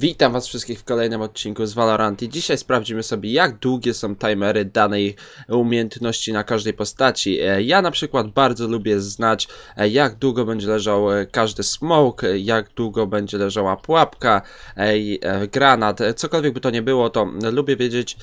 Witam was wszystkich w kolejnym odcinku z Valorant i dzisiaj sprawdzimy sobie jak długie są timery danej umiejętności na każdej postaci. E, ja na przykład bardzo lubię znać e, jak długo będzie leżał e, każdy smoke, jak długo będzie leżała pułapka, granat, cokolwiek by to nie było to lubię wiedzieć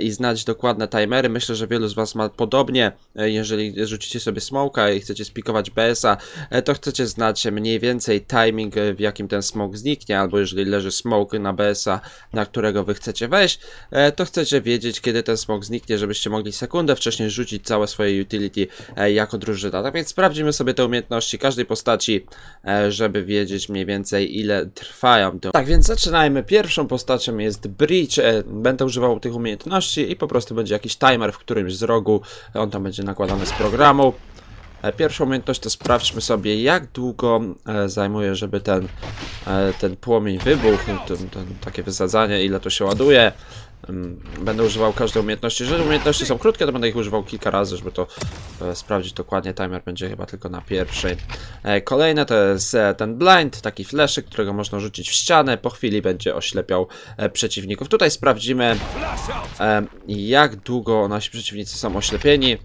i znać dokładne timery. Myślę, że wielu z was ma podobnie, jeżeli rzucicie sobie smoke'a i chcecie spikować BS-a, to chcecie znać mniej więcej timing w jakim ten smoke zniknie albo jeżeli leży smoke na BS-a, na którego wy chcecie wejść, e, to chcecie wiedzieć, kiedy ten smok zniknie, żebyście mogli sekundę wcześniej rzucić całe swoje utility e, jako drużyna. Tak więc sprawdzimy sobie te umiejętności każdej postaci, e, żeby wiedzieć mniej więcej ile trwają. To. Tak więc zaczynajmy. Pierwszą postacią jest Bridge. Będę używał tych umiejętności i po prostu będzie jakiś timer w którymś z rogu. On tam będzie nakładany z programu. E, Pierwsza umiejętność to sprawdźmy sobie, jak długo e, zajmuje, żeby ten, e, ten płomień wybuchł, ten, ten, takie wysadzanie, ile to się ładuje będę używał każdej umiejętności. Jeżeli umiejętności są krótkie, to będę ich używał kilka razy, żeby to e, sprawdzić dokładnie. Timer będzie chyba tylko na pierwszej. E, kolejne to jest e, ten blind, taki fleszyk, którego można rzucić w ścianę. Po chwili będzie oślepiał przeciwników. Tutaj sprawdzimy, jak długo nasi przeciwnicy są oślepieni,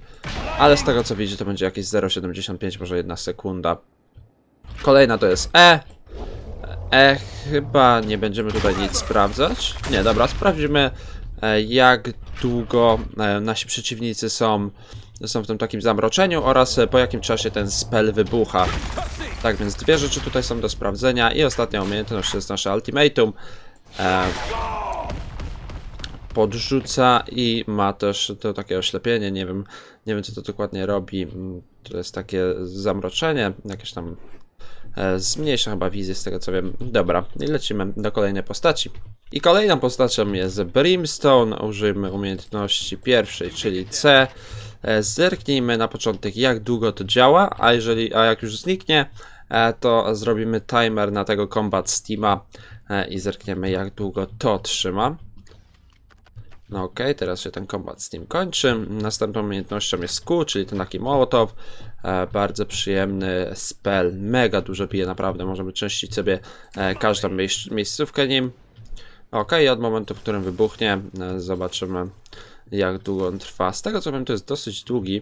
ale z tego co widzę, to będzie jakieś 0,75, może 1 sekunda. Kolejna to jest E, E, chyba nie będziemy tutaj nic sprawdzać. Nie, dobra, sprawdzimy e, jak długo e, nasi przeciwnicy są, są w tym takim zamroczeniu oraz e, po jakim czasie ten spell wybucha. Tak więc dwie rzeczy tutaj są do sprawdzenia i ostatnia umiejętność to jest nasze ultimatum. podrzuca i ma też to takie oślepienie, nie wiem, nie wiem co to dokładnie robi. To jest takie zamroczenie, jakieś tam E, zmniejsza chyba wizję z tego co wiem. Dobra, i lecimy do kolejnej postaci. I kolejną postacią jest Brimstone. Użyjmy umiejętności pierwszej, czyli C. E, zerknijmy na początek jak długo to działa, a, jeżeli, a jak już zniknie, e, to zrobimy timer na tego combat steama i zerkniemy jak długo to trzyma. No ok. teraz się ten kombat z nim kończy. Następną umiejętnością jest Q, czyli ten taki Mołotow. E, bardzo przyjemny spell, mega dużo bije, naprawdę. Możemy czyścić sobie e, każdą miejsc miejscówkę nim. Ok, od momentu, w którym wybuchnie, e, zobaczymy jak długo on trwa. Z tego co wiem, to jest dosyć długi.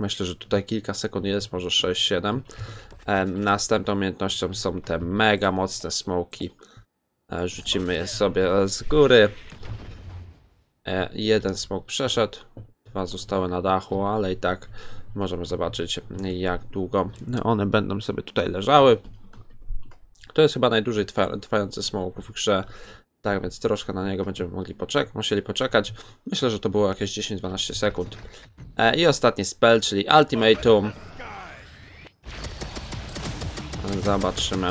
Myślę, że tutaj kilka sekund jest, może 6-7. E, następną umiejętnością są te mega mocne smoki. E, rzucimy je sobie z góry. E, jeden smok przeszedł, dwa zostały na dachu, ale i tak możemy zobaczyć jak długo one będą sobie tutaj leżały. To jest chyba najdłużej trwający smok w grze, tak więc troszkę na niego będziemy mogli poczek musieli poczekać. Myślę, że to było jakieś 10-12 sekund. E, I ostatni spell, czyli Ultimatum. Zobaczymy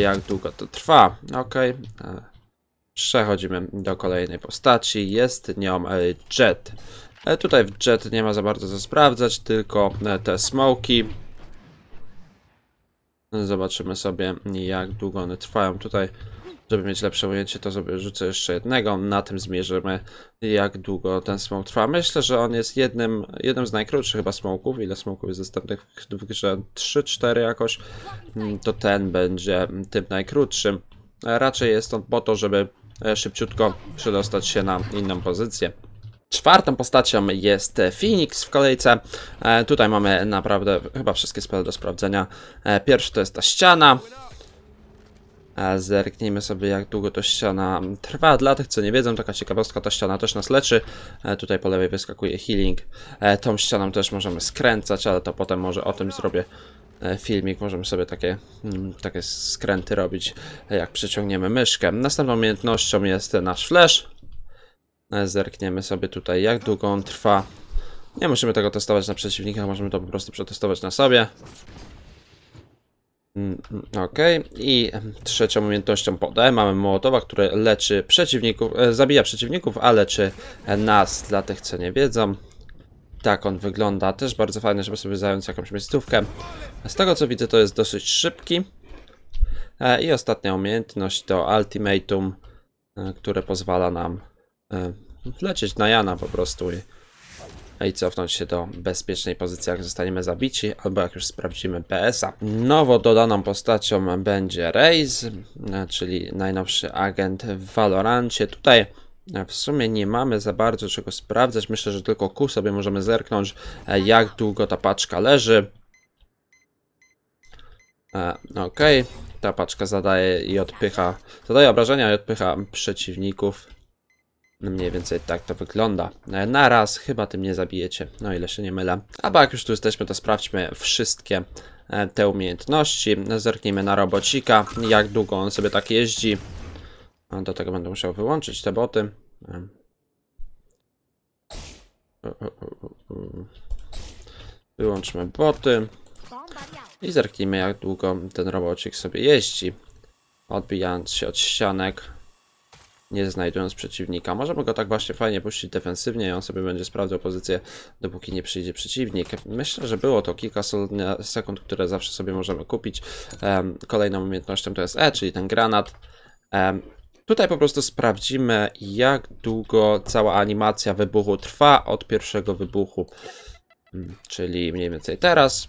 jak długo to trwa. Ok. Przechodzimy do kolejnej postaci. Jest nią e, Jet. E, tutaj w Jet nie ma za bardzo co sprawdzać, tylko e, te smoki. Zobaczymy sobie jak długo one trwają. Tutaj, żeby mieć lepsze ujęcie, to sobie rzucę jeszcze jednego. Na tym zmierzymy jak długo ten smok trwa. Myślę, że on jest jednym, jednym z najkrótszych chyba smoków. Ile smoków jest dostępnych w grze? 3-4 jakoś. Mm, to ten będzie tym najkrótszym. Raczej jest on po to, żeby E, szybciutko przedostać się na inną pozycję. Czwartą postacią jest Phoenix w kolejce. E, tutaj mamy naprawdę chyba wszystkie spele do sprawdzenia. E, pierwszy to jest ta ściana. Zerknijmy sobie jak długo ta ściana trwa. Dla tych co nie wiedzą, taka ciekawostka, ta ściana też nas leczy. Tutaj po lewej wyskakuje healing. Tą ścianą też możemy skręcać, ale to potem może o tym zrobię E, filmik, możemy sobie takie, mm, takie skręty robić, jak przyciągniemy myszkę. Następną umiejętnością jest nasz flash. E, zerkniemy sobie tutaj, jak długo on trwa. Nie musimy tego testować na przeciwnikach, możemy to po prostu przetestować na sobie. Mm, mm, ok, i trzecią umiejętnością pod E mamy Mołotowa, który leczy przeciwników, e, zabija przeciwników, a leczy nas, dla tych co nie wiedzą tak on wygląda. Też bardzo fajne żeby sobie zająć jakąś miejscówkę. Z tego co widzę, to jest dosyć szybki. E, I ostatnia umiejętność to Ultimatum, e, które pozwala nam e, lecieć na Jana po prostu i cofnąć się do bezpiecznej pozycji, jak zostaniemy zabici, albo jak już sprawdzimy PS-a. Nowo dodaną postacią będzie Raze, czyli najnowszy agent w Valorancie. Tutaj E, w sumie nie mamy za bardzo czego sprawdzać. Myślę, że tylko ku sobie możemy zerknąć, e, jak długo ta paczka leży. E, ok, ta paczka zadaje i odpycha. Zadaje obrażenia i odpycha przeciwników. No, mniej więcej tak to wygląda. Na raz chyba tym nie zabijecie, no ile się nie mylę. A jak już tu jesteśmy, to sprawdźmy wszystkie te umiejętności. No, zerknijmy na robocika, jak długo on sobie tak jeździ. A do tego będę musiał wyłączyć te boty. E. Wyłączmy boty. I zerknijmy jak długo ten robocik sobie jeździ. Odbijając się od ścianek. Nie znajdując przeciwnika. Możemy go tak właśnie fajnie puścić defensywnie i on sobie będzie sprawdzał pozycję, dopóki nie przyjdzie przeciwnik. Myślę, że było to kilka sekund, które zawsze sobie możemy kupić. Kolejną umiejętnością to jest E, czyli ten granat. Tutaj po prostu sprawdzimy, jak długo cała animacja wybuchu trwa od pierwszego wybuchu, hmm, czyli mniej więcej teraz.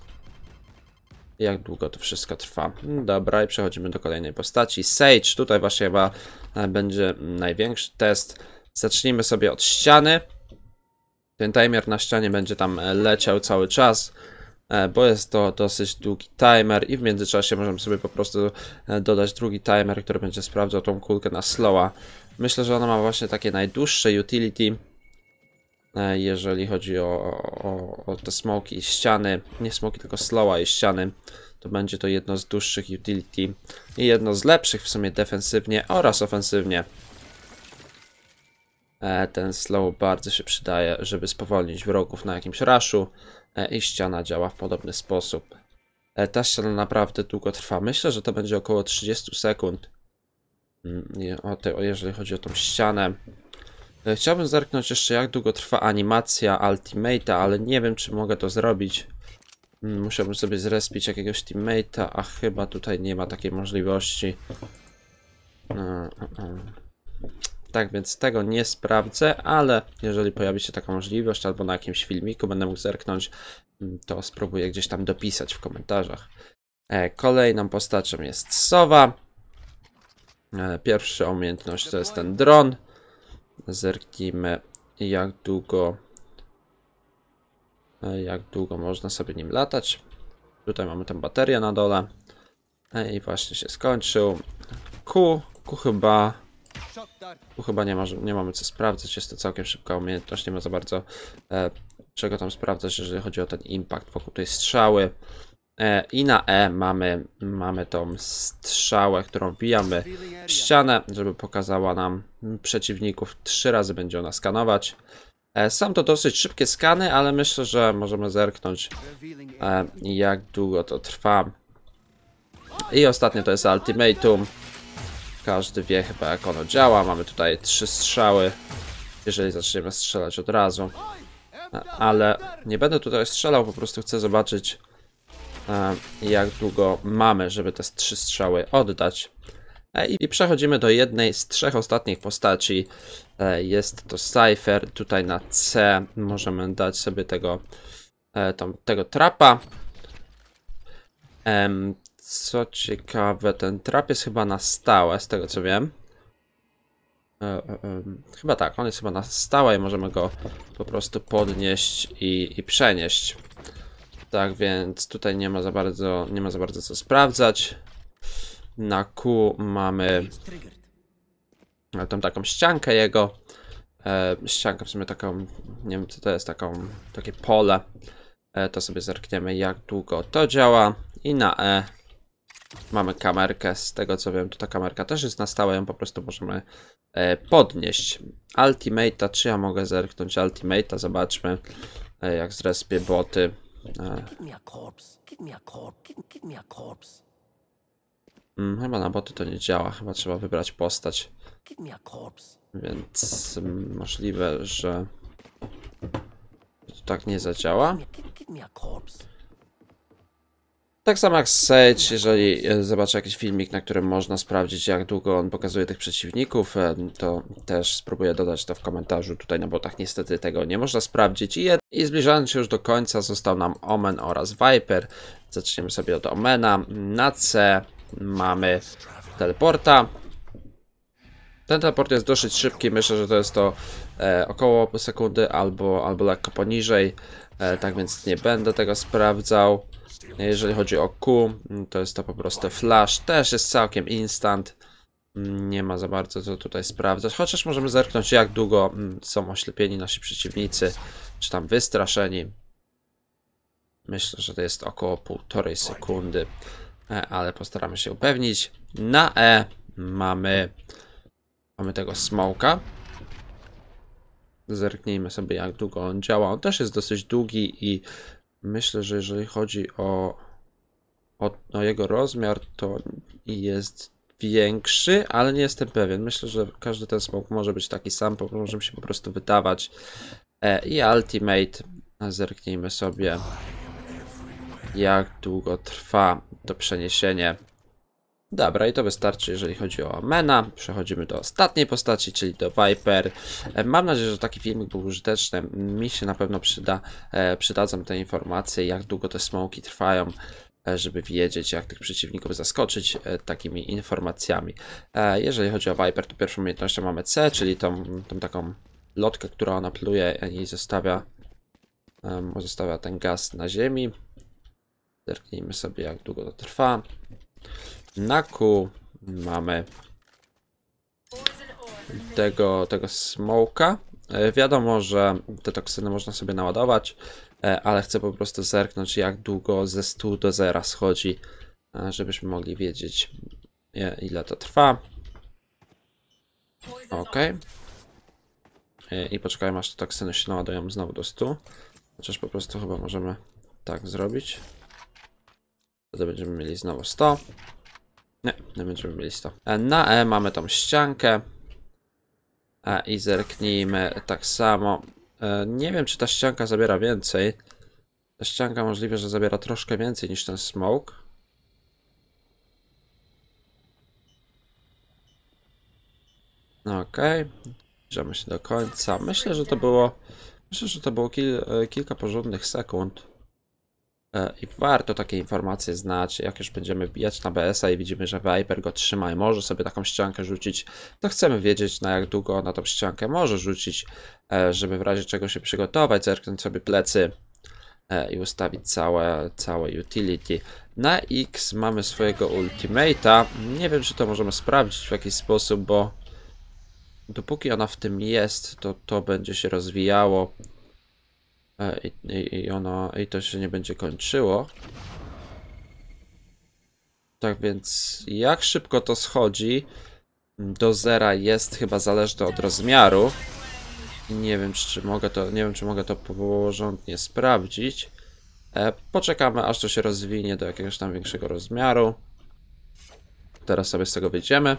Jak długo to wszystko trwa. Hmm, dobra, i przechodzimy do kolejnej postaci. Sage, tutaj właśnie chyba e, będzie największy test. Zacznijmy sobie od ściany. Ten timer na ścianie będzie tam e, leciał cały czas. E, bo jest to dosyć długi timer i w międzyczasie możemy sobie po prostu e, dodać drugi timer, który będzie sprawdzał tą kulkę na slowa. Myślę, że ona ma właśnie takie najdłuższe utility, e, jeżeli chodzi o, o, o te smoki i ściany, nie smoki tylko slowa i ściany, to będzie to jedno z dłuższych utility i jedno z lepszych w sumie defensywnie oraz ofensywnie. Ten slow bardzo się przydaje, żeby spowolnić wrogów na jakimś raszu, E, i ściana działa w podobny sposób. E, ta ściana naprawdę długo trwa. Myślę, że to będzie około 30 sekund. Mm, o te, jeżeli chodzi o tą ścianę. E, chciałbym zerknąć jeszcze jak długo trwa animacja Ultimate'a, ale nie wiem czy mogę to zrobić. Mm, musiałbym sobie zrespić jakiegoś teammate'a, a chyba tutaj nie ma takiej możliwości tak więc tego nie sprawdzę, ale jeżeli pojawi się taka możliwość albo na jakimś filmiku będę mógł zerknąć, mm, to spróbuję gdzieś tam dopisać w komentarzach. E, kolejną postacią jest Sowa. E, Pierwsza umiejętność to jest ten dron. Zerknijmy jak długo e, jak długo można sobie nim latać. Tutaj mamy tę baterię na dole. I właśnie się skończył. Ku, Q chyba tu chyba nie, ma, nie mamy co sprawdzać, jest to całkiem szybka umiejętność, nie ma za bardzo e, czego tam sprawdzać, jeżeli chodzi o ten impact wokół tej strzały. E, I na E mamy, mamy tą strzałę, którą wbijamy w ścianę, żeby pokazała nam przeciwników. Trzy razy będzie ona skanować. E, sam to dosyć szybkie skany, ale myślę, że możemy zerknąć e, jak długo to trwa. I ostatnie to jest Ultimatum. Każdy wie chyba jak ono działa. Mamy tutaj trzy strzały, jeżeli zaczniemy strzelać od razu. E, ale nie będę tutaj strzelał, po prostu chcę zobaczyć e, jak długo mamy, żeby te trzy strzały oddać. E, I przechodzimy do jednej z trzech ostatnich postaci. Jest to Cypher. Tutaj na C możemy dać sobie tego, tego trapa. Co ciekawe, ten trap jest chyba na stałe, z tego co wiem. E, e, chyba tak, on jest chyba na stałe i możemy go po prostu podnieść i, i przenieść. Tak więc tutaj nie ma za bardzo, nie ma za bardzo co sprawdzać. Na Q mamy tą taką ściankę jego. E, ściankę w sumie taką, nie wiem co to jest, taką, takie pole. E, to sobie zerkniemy jak długo to działa. I na E Mamy kamerkę, z tego co wiem, to ta kamerka też jest na stałe, ją po prostu możemy e, podnieść. Ultimate'a, czy ja mogę zerknąć Ultimate'a? Zobaczmy, e, jak zrespię boty. Hmm, chyba na boty to nie działa, chyba trzeba wybrać postać. Więc m, mm, możliwe, że to tak nie zadziała. Tak samo jak Sage, jeżeli e, zobaczę jakiś filmik, na którym można sprawdzić, jak długo on pokazuje tych przeciwników, e, to też spróbuję dodać to w komentarzu tutaj na no botach. Niestety tego nie można sprawdzić. I, i zbliżając się już do końca, został nam Omen oraz Viper. Zaczniemy sobie od Omena. Na C mamy teleporta. Ten teleport jest dosyć szybki, myślę, że to jest to e, około sekundy albo, albo lekko poniżej, e, tak więc nie będę tego sprawdzał. Jeżeli chodzi o Q, mm, to jest to po prostu flash, też jest całkiem instant. Mm, Nie ma za bardzo co tutaj sprawdzać, chociaż możemy zerknąć jak długo mm, są oślepieni nasi przeciwnicy, czy tam wystraszeni. Myślę, że to jest około półtorej sekundy, e, ale postaramy się upewnić. Na E mamy, mamy tego smoka. Zerknijmy sobie jak długo on działa. On też jest dosyć długi i myślę, że jeżeli chodzi o, o, o jego rozmiar, to jest większy, ale nie jestem pewien. Myślę, że każdy ten smok może być taki sam, może mi się po prostu wydawać. E, I Ultimate, zerknijmy sobie, jak długo trwa to przeniesienie. Dobra, i to wystarczy, jeżeli chodzi o Mena. Przechodzimy do ostatniej postaci, czyli do Viper. E, mam nadzieję, że taki filmik był użyteczny. Mi się na pewno przyda, e, przydadzą te informacje, jak długo te smoki trwają e, żeby wiedzieć, jak tych przeciwników zaskoczyć takimi informacjami. Jeżeli chodzi o Viper, to pierwszą umiejętnością mamy C, czyli tą, tą taką lotkę, która ona pluje i zostawia, zostawia ten gaz na ziemi. Zerknijmy sobie, jak długo to trwa. Naku mamy tego, tego smoka. E, wiadomo, że te toksyny można sobie naładować, e, ale chcę po prostu zerknąć jak długo ze 100 do 0 schodzi, e, żebyśmy mogli wiedzieć ile to trwa. Ok. I poczekajmy aż te toksyny się naładują znowu do 100. Chociaż po prostu chyba możemy tak zrobić. Wtedy będziemy mieli znowu 100. Nie, nie będziemy mieli 100. E, na E mamy tą ściankę. A e, i zerknijmy tak samo. E, nie wiem, czy ta ścianka zabiera więcej. Ta ścianka możliwe, że zabiera troszkę więcej niż ten smoke. Okej. Okay. Zbliżamy się do końca. Myślę, że to było... Myślę, że to było kil kilka porządnych sekund. E, I warto takie informacje znać, jak już będziemy bijać na BS-a i widzimy, że Viper go trzyma i może sobie taką ściankę rzucić, to chcemy wiedzieć na jak długo na tą ściankę może rzucić, e, żeby w razie czego się przygotować, zerknąć sobie plecy e, i ustawić całe, całe utility. Na X mamy swojego ultimate'a, nie wiem czy to możemy sprawdzić w jakiś sposób, bo dopóki ona w tym jest, to to będzie się rozwijało. E, I, i, i ono, i to się nie będzie kończyło. Tak więc jak szybko to schodzi do zera jest chyba zależne od rozmiaru. Nie wiem czy mogę to, nie wiem czy mogę to porządnie sprawdzić. E, poczekamy aż to się rozwinie do jakiegoś tam większego rozmiaru. Teraz sobie z tego wyjdziemy.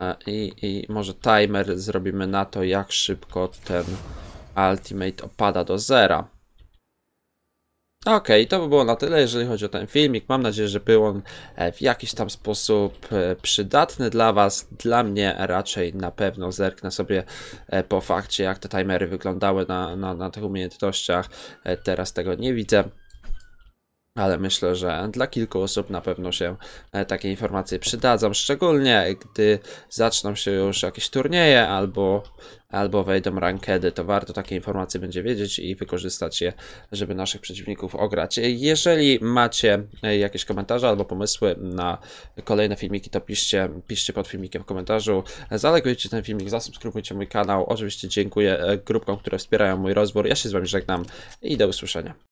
E, i, I może timer zrobimy na to jak szybko ten Ultimate opada do zera. Okej, okay, to by było na tyle, jeżeli chodzi o ten filmik. Mam nadzieję, że był on e, w jakiś tam sposób e, przydatny dla Was. Dla mnie raczej na pewno zerknę sobie e, po fakcie, jak te timery wyglądały na, na, na tych umiejętnościach. Teraz tego nie widzę ale myślę, że dla kilku osób na pewno się e, takie informacje przydadzą, szczególnie gdy zaczną się już jakieś turnieje albo, albo wejdą rankedy, to warto takie informacje będzie wiedzieć i wykorzystać je, żeby naszych przeciwników ograć. Jeżeli macie e, jakieś komentarze albo pomysły na kolejne filmiki, to piszcie, piszcie pod filmikiem w komentarzu, zalegujcie ten filmik, zasubskrybujcie mój kanał, oczywiście dziękuję e, grupkom, które wspierają mój rozbór, ja się z wami żegnam i do usłyszenia.